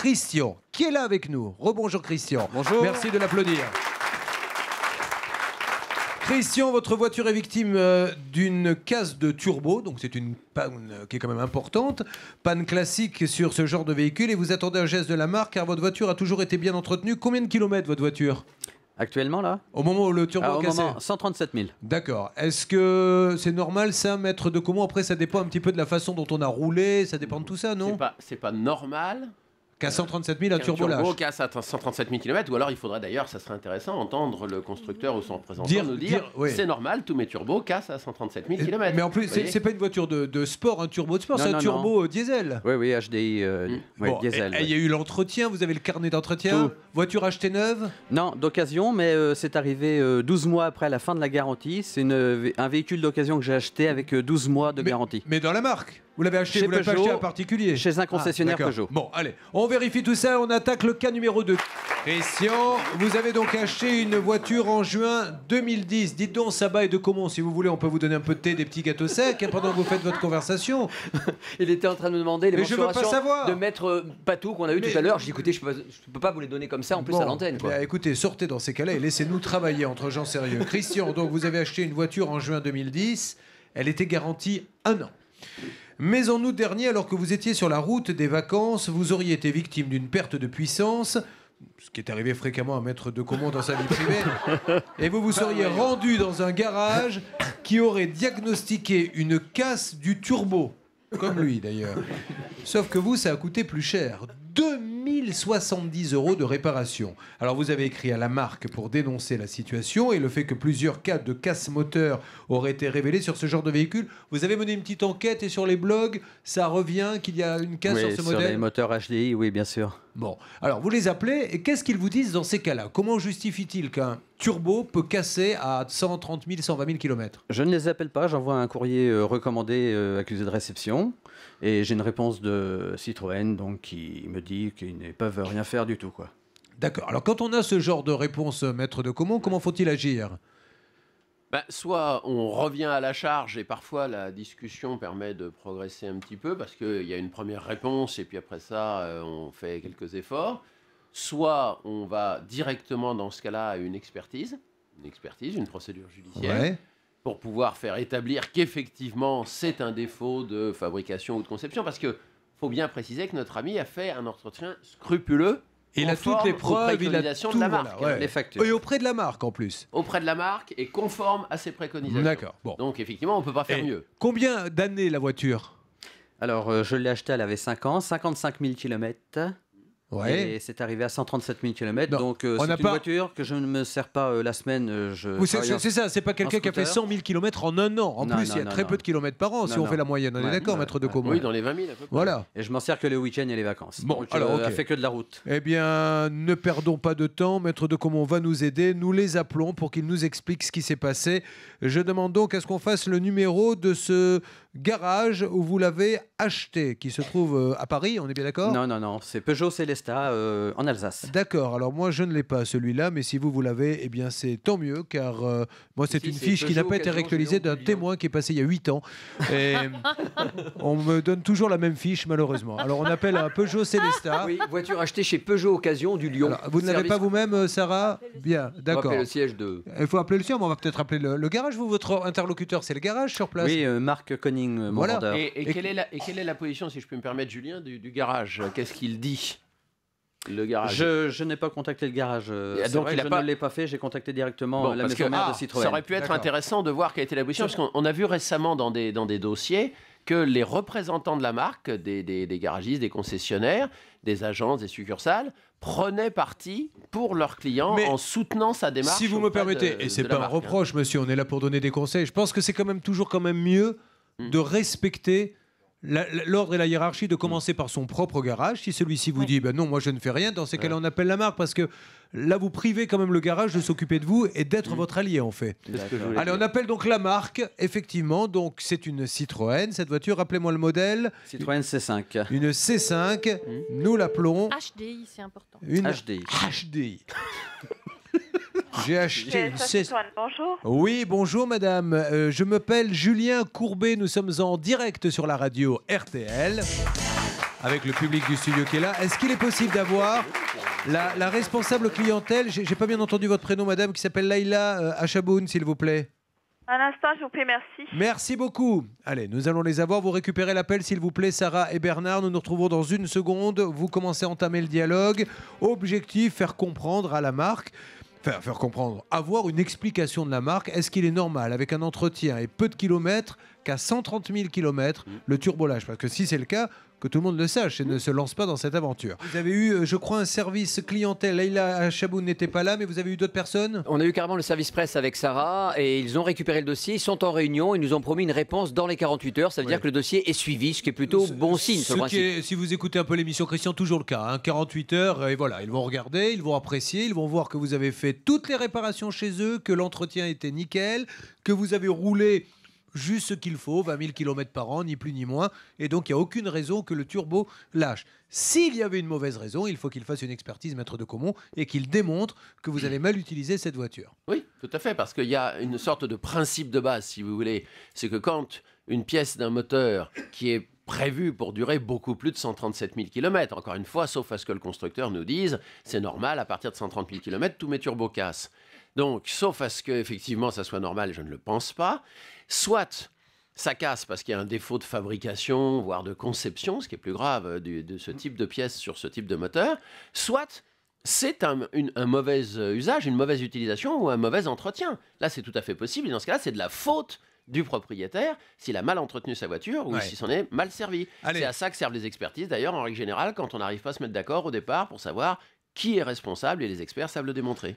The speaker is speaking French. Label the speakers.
Speaker 1: Christian, qui est là avec nous. Rebonjour Christian. Bonjour. Merci de l'applaudir. Christian, votre voiture est victime euh, d'une casse de turbo, donc c'est une panne euh, qui est quand même importante. Panne classique sur ce genre de véhicule et vous attendez un geste de la marque car votre voiture a toujours été bien entretenue. Combien de kilomètres votre voiture Actuellement là Au moment où le turbo a ah, cassé moment,
Speaker 2: 137 000. D'accord.
Speaker 1: Est-ce que c'est normal ça, mettre de comment Après ça dépend un petit peu de la façon dont on a roulé, ça dépend de tout ça, non C'est pas, pas normal, Qu'à 137 000 un turbo lâche.
Speaker 3: à 137 000 km, ou alors il faudrait d'ailleurs, ça serait intéressant, entendre le constructeur ou son représentant dire, nous dire, c'est normal, tous mes turbos cassent à 137 000 km. Mais en plus, c'est pas une
Speaker 1: voiture de, sport, un turbo de sport, c'est un turbo euh, diesel.
Speaker 2: Oui, oui, HDI euh, mm. diesel. Il y a eu l'entretien, vous avez le carnet d'entretien. Voiture achetée neuve Non, d'occasion, mais euh, c'est arrivé 12 mois après la fin de la garantie. C'est un véhicule d'occasion que j'ai acheté avec 12 mois de garantie. Mais dans la marque vous l'avez acheté, vous l'avez acheté à particulier Chez un concessionnaire ah, Peugeot. Bon, allez, on
Speaker 1: vérifie tout ça, on attaque le cas numéro 2. Christian, vous avez donc acheté une voiture en juin 2010. Dites donc, va et de comment si vous voulez, on peut vous donner un peu de thé, des petits gâteaux secs hein, pendant que vous faites votre conversation. Il était en train de me demander les mensurations de
Speaker 2: Maître euh, Patou qu'on a eu tout à l'heure. J'ai dit, écoutez, je ne peux, pas vous les donner comme ça, en plus à l'antenne.
Speaker 1: écoutez, sortez dans ces cas et laissez-nous travailler entre gens sérieux. Christian, donc vous avez acheté une voiture en juin 2010. Elle était garantie un an. Mais en août dernier, alors que vous étiez sur la route des vacances, vous auriez été victime d'une perte de puissance ce qui est arrivé fréquemment à Maître de commande dans sa vie privée, et vous vous seriez ah, rendu dans un garage qui aurait diagnostiqué une casse du turbo, comme lui d'ailleurs. Sauf que vous, ça a coûté plus cher. 1070 euros de réparation. Alors vous avez écrit à la marque pour dénoncer la situation et le fait que plusieurs cas de casse-moteur auraient été révélés sur ce genre de véhicule. Vous avez mené une petite enquête et sur les blogs, ça revient qu'il y a une casse sur ce modèle Sur les
Speaker 2: moteurs HDI, oui, bien sûr.
Speaker 1: Bon, alors vous les appelez et qu'est-ce qu'ils vous disent dans ces cas-là Comment justifie-t-il qu'un turbo peut casser à 130 000, 120 000 km
Speaker 2: Je ne les appelle pas, j'envoie un courrier euh, recommandé euh, accusé de réception et j'ai une réponse de Citroën donc qui me dit qu'ils ne peuvent rien faire du tout quoi.
Speaker 1: D'accord. Alors quand on a ce genre de réponse, maître de Comont, comment faut-il agir
Speaker 3: bah, soit on revient à la charge et parfois la discussion permet de progresser un petit peu parce qu'il y a une première réponse et puis après ça euh, on fait quelques efforts. Soit on va directement dans ce cas-là à une expertise, une expertise, une procédure judiciaire. Pour pouvoir faire établir qu'effectivement c'est un défaut de fabrication ou de conception, parce que faut bien préciser que notre ami a fait un entretien scrupuleux il a toutes les preuves, il a de la marque, les factures. Et auprès
Speaker 1: de la marque en plus.
Speaker 3: Auprès de la marque et conforme à ses préconisations. D'accord. Donc effectivement, on ne peut pas faire mieux.
Speaker 2: Combien d'années la voiture Alors, euh, je l'ai achetée, elle avait 5 ans, 55 000 km. Et c'est arrivé à 137 000 km. Donc, euh, c'est une voiture que je ne me sers pas euh, la semaine. Euh, c'est ça, c'est pas quelqu'un qui a fait 100
Speaker 1: 000 km en un an. En plus, il y a très peu de kilomètres par an si on fait la moyenne. On est d'accord, maître de Como Oui, dans les 20 000 à peu près. Voilà.
Speaker 2: Et je m'en sers que les week-ends et les vacances. Bon, donc, alors, fait que de la route.
Speaker 1: Eh bien, ne perdons pas de temps. Maître de Como va nous aider. Nous les appelons pour qu'ils nous expliquent ce qui s'est passé. Je demande donc à ce qu'on fasse le numéro de ce garage où vous l'avez acheté, qui se trouve euh, à Paris, on est bien d'accord Non, non, non,
Speaker 2: c'est Peugeot Celesta euh, en Alsace.
Speaker 1: D'accord, alors moi je ne l'ai pas celui-là, mais si vous, vous l'avez, eh bien c'est tant mieux, car euh, moi c'est une fiche qui n'a pas été réactualisée d'un témoin qui est passé il y a 8 ans. Et on me donne toujours la même fiche, malheureusement. Alors on appelle un Peugeot Celesta. Oui,
Speaker 2: voiture achetée chez Peugeot Occasion du Lyon. vous ne l'avez pas
Speaker 1: vous-même, Sarah Bien, d'accord. Il faut appeler le siège, on va peut-être appeler le, garage. Vous, votre interlocuteur, c'est le garage sur place Oui, Marc Conning euh,
Speaker 3: voilà Et, quelle est la, quelle est la, position, si je peux me permettre, Julien, du, garage Qu'est-ce qu'il dit le garage.
Speaker 2: Je, n'ai
Speaker 3: pas contacté le garage. Euh, donc il je pas... ne l'ai
Speaker 2: pas fait. J'ai contacté directement la maison mère de ah, Citroën. Ça aurait pu être intéressant
Speaker 3: de voir quelle était la position, parce qu'on a vu récemment dans des, dans des dossiers que les représentants de la marque, des, des garagistes, des concessionnaires, des agences, des succursales, prenaient parti pour leurs clients en soutenant sa démarche. Si vous me permettez, et et c'est pas un reproche,
Speaker 1: monsieur, on est là pour donner des conseils. Je pense que c'est quand même toujours quand même mieux Mm. de respecter l'ordre et la hiérarchie, de mm. commencer par son propre garage. Si celui-ci vous dit, ben non, moi je ne fais rien, dans ces cas-là, on appelle la marque parce que là, vous privez quand même le garage de s'occuper de vous et d'être mm. votre allié, en fait. Allez, on appelle donc la marque, effectivement. Donc, c'est une Citroën, cette voiture. Rappelez-moi le modèle. Citroën C5. Une C5, nous l'appelons.
Speaker 2: HDI, c'est important. Une
Speaker 1: HDI. J'ai acheté. Oui, bonjour madame. Euh, je m'appelle Julien Courbet. Nous sommes en direct sur la radio RTL avec le public du studio qui est là. Est-ce qu'il est possible d'avoir la, responsable clientèle J'ai pas bien entendu votre prénom madame qui s'appelle Laila euh, Achaboun, s'il vous plaît.
Speaker 2: Un instant, je vous prie, merci.
Speaker 1: Merci beaucoup. Allez, nous allons les avoir. Vous récupérez l'appel, s'il vous plaît, Sarah et Bernard. Nous nous retrouvons dans une seconde. Vous commencez à entamer le dialogue. Objectif, faire comprendre à la marque faire, comprendre, avoir une explication de la marque. Est-ce qu'il est normal, avec un entretien et peu de kilomètres, qu'à 130 000 kilomètres, mm. le turbolage Parce que si c'est le cas, que tout le monde le sache et ne se lance pas dans cette aventure. Vous avez eu, euh, je crois, un service clientèle. Leïla
Speaker 2: Chaboun n'était pas là, mais vous avez eu d'autres personnes On a eu carrément le service presse avec Sarah et ils ont récupéré le dossier. Ils sont en réunion. Ils nous ont promis une réponse dans les 48 heures. Ça veut dire que le dossier est suivi, ce qui est plutôt bon signe. le
Speaker 1: si vous écoutez un peu l'émission, Christian, toujours le cas. 48 hein. heures, et voilà, ils vont regarder, ils vont apprécier, ils vont voir que vous avez fait toutes les réparations chez eux, que l'entretien était nickel, que vous avez roulé juste ce qu'il faut, 20 000 km par an, ni plus ni moins. Et donc, il n'y a aucune raison que le turbo lâche. S'il y avait une mauvaise raison, il faut qu'il fasse une expertise, maître de commun et qu'il démontre que vous avez mal utilisé cette voiture. Oui,
Speaker 3: tout à fait, parce qu'il y a une sorte de principe de base, si vous voulez. C'est que quand une pièce d'un moteur qui est prévue pour durer beaucoup plus de 137 000 km. Encore une fois, sauf à ce que le constructeur nous dise, c'est normal, à partir de 130 000 km, tous mes turbos cassent. Donc, sauf à ce effectivement ça soit normal, je ne le pense pas. Soit ça casse parce qu'il y a un défaut de fabrication, voire de conception, ce qui est plus grave euh, de ce type de pièce sur ce type de moteur, soit c'est un, mauvais euh, usage, une mauvaise utilisation ou un mauvais entretien. Là, c'est tout à fait possible, et dans ce cas-là, c'est de la faute du propriétaire s'il a mal entretenu sa voiture ou s'il s'en est mal servi. C'est à ça que servent les expertises, d'ailleurs, en règle générale, quand on n'arrive pas à se mettre d'accord au départ pour savoir qui est responsable, et les experts savent le démontrer.